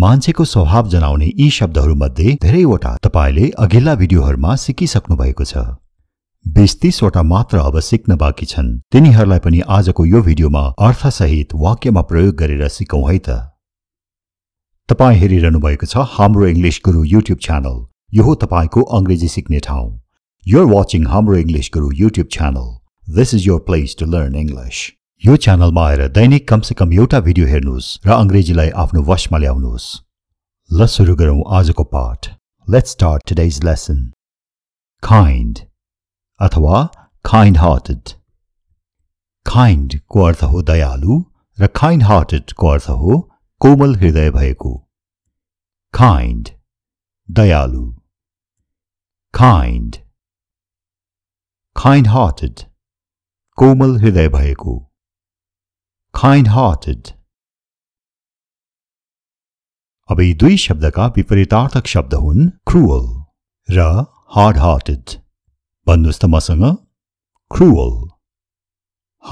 मान्छेको स्वभाव जनाउने यी शब्दहरूमध्ये धेरैवटा तपाईँले अघिल्ला भिडियोहरूमा सिकिसक्नु भएको छ बिस तीसवटा मात्र अब सिक्न बाँकी छन् तिनीहरूलाई पनि आजको यो भिडियोमा अर्थसहित वाक्यमा प्रयोग गरेर सिकौँ है त तपाईँ हेरिरहनु भएको छ हाम्रो इङ्ग्लिस गुरु युट्युब च्यानल यो हो तपाईँको अङ्ग्रेजी सिक्ने ठाउँ युआर वाचिङ हाम्रो English Guru YouTube channel this is your place to learn English यो चैनल में आएर दैनिक कम से कम एउटा भिडियो हेर्नुहोस् र अङ्ग्रेजीलाई आफ्नो वशमा ल्याउनुहोस् ल सुरु गरौँ आजको पाठ let's start today's lesson kind अथवा खाइन्ड हार्टेड को अर्थ हो दयालु र हार्टेड को अर्थ हो कोमल हृदय भएको खाइन्ड दयालु खाइन्ड खाइन्ड हार्टेड कोमल हृदय भएको kind-hearted. अब यी दुई शब्द का विपरीतार्थक शब्द हुन् क्रुअल र हार्ड हार्टेड भन्नुहोस् त मसँग cruel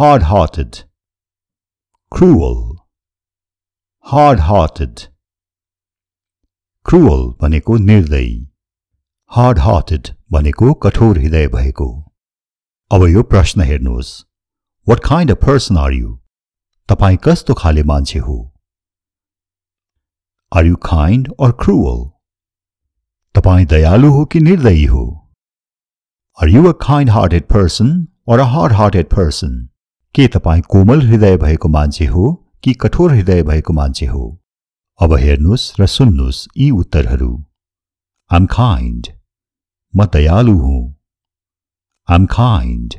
hard hearted cruel hard hearted cruel भनेको निर्दयी हार्ड हार्टेड भनेको कठोर हृदय भएको अब यो प्रश्न हेर्नुहोस् what kind a person are you तपाई कस्तो खाले मान्छे हो are you kind or cruel तपाईँ दयालु हो कि निर्दयी हो are you a kind hearted person or a hard hearted person के तपाईँ कोमल हृदय भएको मान्छे हो कि कठोर हृदय भएको मान्छे हो अब हेर्नुहोस् र सुन्नुहोस् यी उत्तरहरू आम काइन्ड म दयालु हुँ I'm kind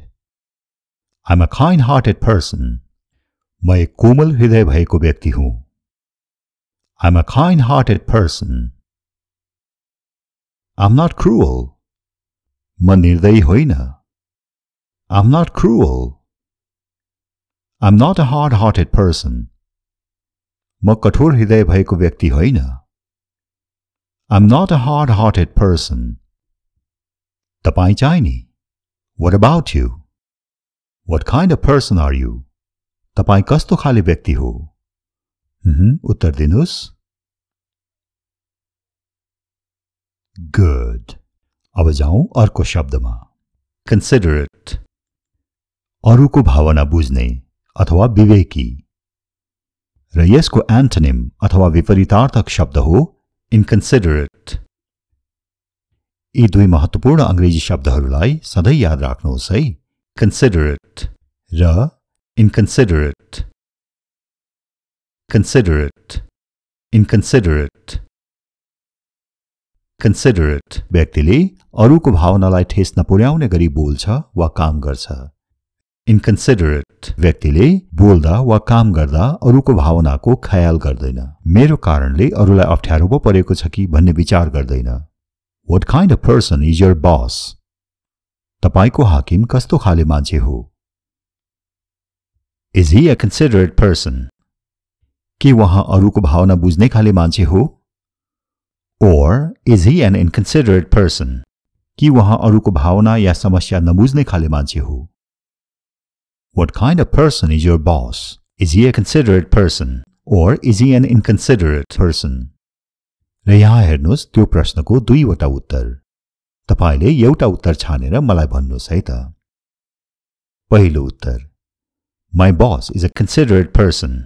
I'm a kind hearted person मैं एक कोमल हृदय भएको व्यक्ति हूं I am a kind hearted person I am not cruel म निर्दयी होइन I am not cruel I am not a hard hearted person म कठोर हृदय भएको व्यक्ति होइन I am not a hard hearted person तपाईँ चाहिँ नि what about you what kind a person are you तपाईँ कस्तो खाले व्यक्ति हो हम्म। उत्तर दिनुहोस् गुड अब जाउँ अर्को शब्दमा कन्सिडरेट अरूको भावना बुझ्ने अथवा विवेकी र यसको एन्टनिम अथवा विपरीतार्थक शब्द हो इन्कन्सिडरेट यी दुई महत्त्वपूर्ण अङ्ग्रेजी शब्दहरूलाई सधैँ याद राख्नुहोस् है कन्सिडरेट र inconsiderate considerate inconsiderate considerate व्यक्तिले अरूको भावनालाई ठेस नपुर्याउने गरी बोल्छ वा काम गर्छ इन्कन्सिडरेट व्यक्तिले बोल्दा वा काम गर्दा अरूको भावनाको ख्याल गर्दैन मेरो कारणले अरूलाई अप्ठ्यारो पो परेको छ कि भन्ने विचार गर्दैन what kind of person is your boss तपाईँको हाकिम कस्तो खाले मान्छे हो is he a considerate person कि वहां अरू को भावना बुझ्ने खाले मान्छे हो or is he an inconsiderate person कि वहाँ अरूको भावना या समस्या नबुझ्ने खाले मान्छे हो what kind of person is your boss is he a considerate person or is he an inconsiderate person र यहाँ हेर्नुहोस् त्यो प्रश्नको दुईवटा उत्तर तपाईँले एउटा उत्तर छानेर मलाई भन्नुहोस् है त पहिलो उत्तर my boss is a considerate person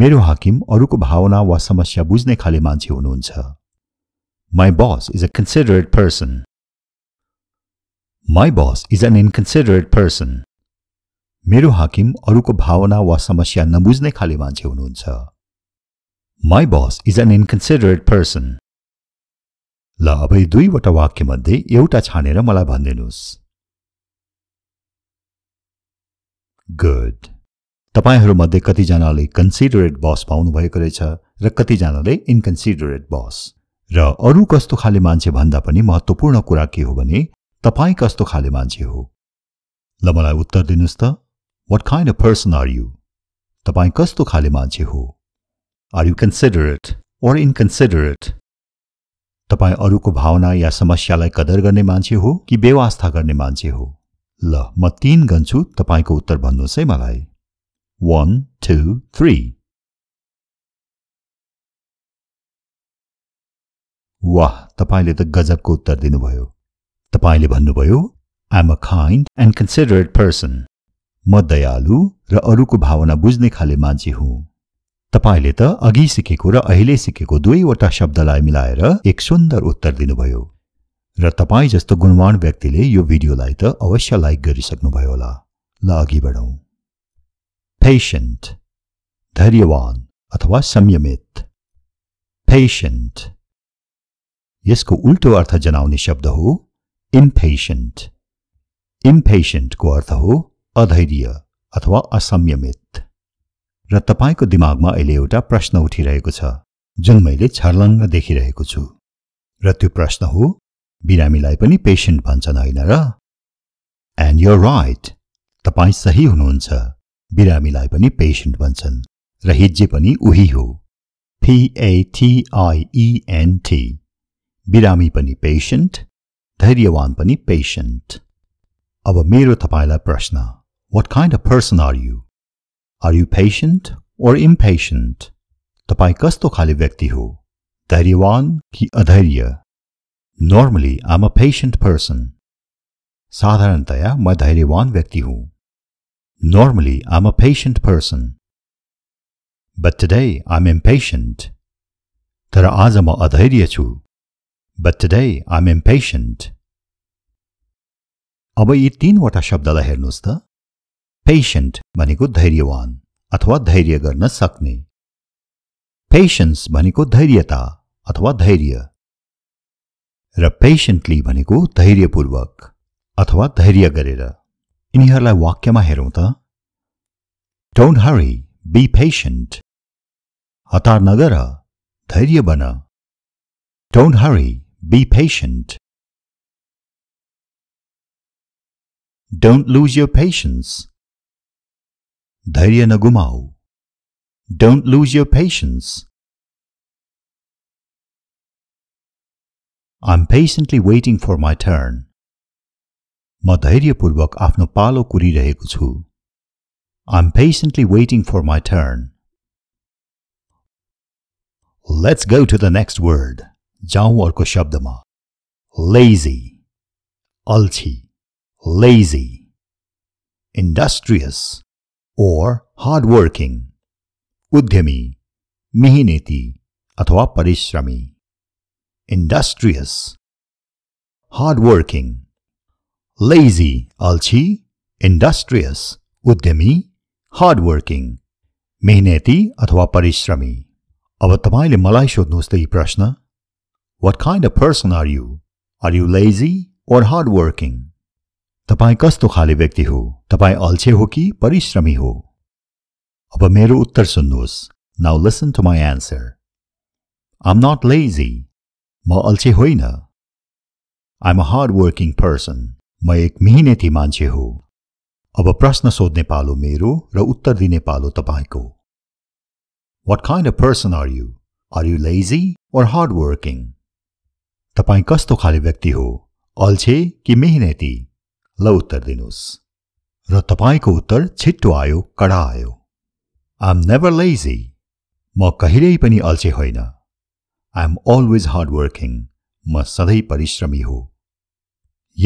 मेरो हाकिम अरूको भावना वा समस्या बुझ्ने खाले मान्छे हुनुहुन्छ my boss is a considerate person my boss is an inconsiderate person मेरो हाकिम अरूको भावना वा समस्या नबुझ्ने खाले मान्छे हुनुहुन्छ my boss is an inconsiderate person ल अब दुईवटा वाक्यमध्ये एउटा छानेर मलाई भनिदिनुहोस् गुड तपाईँहरूमध्ये कतिजनाले कन्सिडरेट बस पाउनुभएको रहेछ र कतिजनाले इन्कन्सिडरेट बस र अरू कस्तो खाले मान्छे भन्दा पनि महत्त्वपूर्ण कुरा के हो भने तपाईँ कस्तो खाले मान्छे हो ल मलाई उत्तर दिनुहोस् त what kind a person are you तपाईँ कस्तो खाले मान्छे हो are you considerate or inconsiderate तपाईँ अरूको भावना या समस्यालाई कदर गर्ने मान्छे हो कि व्यवस्था गर्ने मान्छे हो ल म तिन गन्छु तपाईँको उत्तर भन्नुहोस् है मलाई वान टू थ्री वाह तपाईँले त गजबको उत्तर दिनुभयो तपाईँले भन्नुभयो I'm a kind and considerate person म दयालु र अरूको भावना बुझ्ने खाले मान्छे हुँ तपाईँले त अघि सिकेको र अहिले सिकेको दुईवटा शब्दलाई मिलाएर एक सुन्दर उत्तर दिनुभयो र तपाईँ जस्तो गुणवान व्यक्तिले यो भिडियोलाई त अवश्य लाइक गरिसक्नुभयो होला ल अघि बढौँ फेसन्ट धैर्यवान अथवा संयमित फेसन्ट यसको उल्टो अर्थ जनाउने शब्द हो इम्फेसन्ट इम्फेसन्टको अर्थ हो अधैर्य अथवा असंयमित र तपाईँको दिमागमा अहिले एउटा प्रश्न उठिरहेको छ जुन मैले छर्लङ्ग देखिरहेको छु र त्यो प्रश्न हो बिरामीलाई पनि पेसेन्ट भन्छन् होइन र एन्ड यो राइट तपाईँ सही हुनुहुन्छ बिरामीलाई पनि पेसेन्ट भन्छन् र हिज्जे पनि उही हो पिएटिआइइएनटी e बिरामी पनि पेसेन्ट धैर्यवान पनि पेसेन्ट अब मेरो तपाईँलाई प्रश्न what kind of person are you are you patient or impatient तपाईँ कस्तो खाले व्यक्ति हो धैर्यवान कि अधैर्य normally I am a patient person साधारणतया मैं धैर्यवान व्यक्ति हूं normally I am a patient person but today I am impatient तर आज म अधैर्य छु but today I am impatient अब यी तीनवटा शब्दलाई हेर्नुहोस् त पेसेन्ट भनेको धैर्यवान अथवा धैर्य गर्न सक्ने पेसेन्स भनेको धैर्यता अथवा धैर्य र पेसेन्टली भनेको धैर्यपूर्वक अथवा धैर्य गरेर यिनीहरूलाई वाक्यमा हेरौँ त डोन्ट हरी बी पेसेन्ट हतार नगर धैर्य बन don't hurry be patient don't lose your patience धैर्य नगुमाऊ don't lose your patience I'm patiently waiting for my turn. म धैर्यपूर्वक आफ्नो पालो कुरिरहेको i I'm patiently waiting for my turn. Let's go to the next word. जाउँ अर्को शब्दमा Lazy अल्छी Lazy Industrious or hardworking उद्यमी मिहिनेती अथवा परिश्रमी industrious, hardworking, lazy, आलसी, industrious, उद्यमी हार्डवर्किङ मेहनती अथवा परिश्रमी अब तपाईँले मलाई सोध्नुहोस् त यी प्रश्न what kind a person are you are you lazy or hardworking तपाईँ कस्तो खाले व्यक्ति हो तपाईँ अल्छे हो कि परिश्रमी हो अब मेरो उत्तर सुन्नुहोस् now listen to my answer I'm not lazy म अल्छे होइन I'm a hard working person म एक मिहिनेती मान्छे हो अब प्रश्न सोध्ने पालो मेरो र उत्तर दिने पालो तपाईँको what kind a person are you are you lazy or hard working तपाईँ कस्तो खाले व्यक्ति हो अल्छे कि मेहनती ल उत्तर दिनुहोस् र तपाईँको उत्तर छिट्टो आयो कडा आयो आइ एम नेभर लेजी म कहिल्यै पनि अल्छे होइन आई एम अलवेज हार्डवर्किङ म सधैँ परिश्रमी हो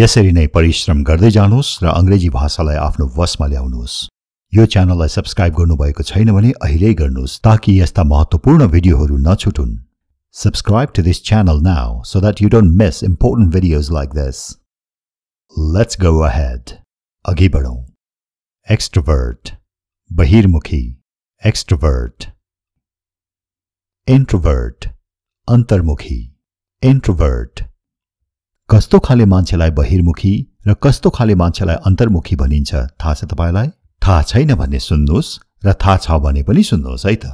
यसरी नै परिश्रम गर्दै जानुहोस् र अङ्ग्रेजी भाषालाई आफ्नो वशमा ल्याउनुहोस् यो च्यानललाई सब्सक्राइब गर्नुभएको छैन भने अहिले गर्नुहोस् ताकि यस्ता महत्त्वपूर्ण भिडियोहरू नछुटुन् subscribe to this channel now so that you don't miss important videos like this let's go ahead अघि बढौँ एक्स्ट्रोभर्ट बहिर्मुखी एक्स्ट्रोभर्ट इन्ट्रोभर्ट अन्तर्मुखी इन्ट्रोभर्ट कस्तो खाले मान्छेलाई बहिर्मुखी र कस्तो खाले मान्छेलाई अन्तर्मुखी भनिन्छ थाहा छ तपाईँलाई थाहा छैन भन्ने सुन्नुहोस् र थाहा छ भने पनि सुन्नुहोस् है त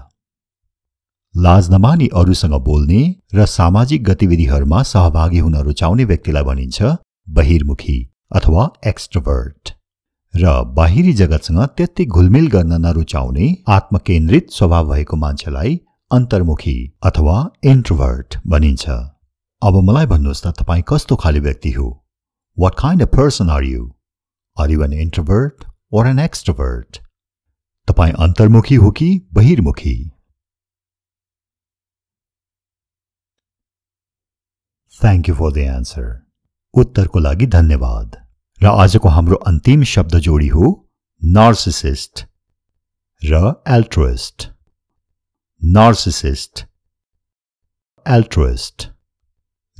लाज नमानी अरूसँग बोल्ने र सामाजिक गतिविधिहरूमा सहभागी हुन रुचाउने व्यक्तिलाई भनिन्छ बहिर्मुखी अथवा एक्स्ट्रोभर्ट र बाहिरी जगतसँग त्यति घुलमिल गर्न नरुचाउने आत्मकेन्द्रित स्वभाव भएको मान्छेलाई अन्तर्मुखी अथवा इन्ट्रोभर्ट भनिन्छ अब मलाई भन्नुहोस् त तपाईँ कस्तो खाले व्यक्ति हो what kind a person are you are you an introvert or an extrovert तपाईँ अन्तर्मुखी हो कि बहिर्मुखी thank you for the answer उत्तरको लागि धन्यवाद र आजको हाम्रो अन्तिम शब्द जोडी हो नर्सिसिस्ट र एल्ट्रोइस्ट नर्सिसिस्ट एल्ट्रोइस्ट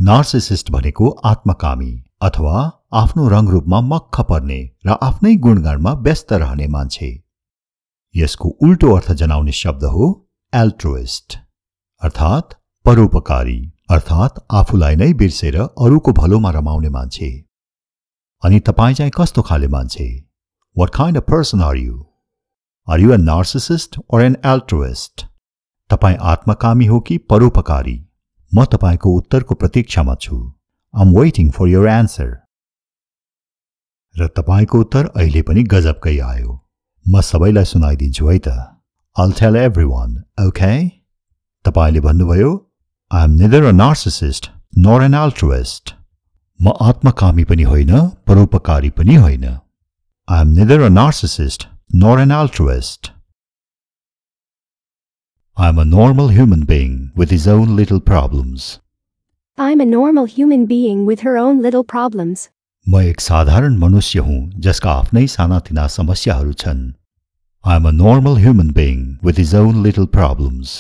नर्सिसिस्ट भनेको आत्मकामी अथवा आफ्नो रङरूपमा मक्ख पर्ने र आफ्नै गुणगणमा व्यस्त रहने मान्छे यसको उल्टो अर्थ जनाउने शब्द हो एल्ट्रोइस्ट अर्थात् परोपकारी अर्थात् आफूलाई नै बिर्सेर अरूको भलोमा रमाउने मान्छे अनि तपाईँ चाहिँ कस्तो खाले मान्छे what kind a person are you are you a narcissist or an altruist तपाईँ आत्मकामी हो कि परोपकारी म तपाईँको उत्तरको प्रतीक्षामा छु I'm waiting for your answer र तपाईँको उत्तर अहिले पनि गजबकै आयो म सबैलाई सुनाइदिन्छु है त I'll tell everyone okay तपाईँले भन्नुभयो I am neither a narcissist nor an altruist म आत्मकामी पनि होइन परोपकारी पनि होइन I am neither a narcissist nor an altruist I'm a normal human being with his own little problems. I'm a normal human being with her own little problems. म एक साधारण मनुष्य हुँ जसका आफ्नै सानातिना समस्याहरू छन् I am a normal human being with his own little problems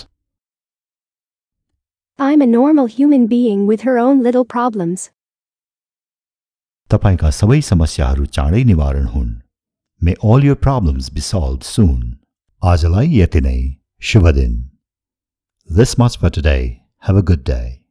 I am a normal human being with her own little problems तपाईँका सबै समस्याहरू चाँडै निवारण हुन् may all your problems be solved soon आजलाई यति नै Shuvadin. This much for today. Have a good day.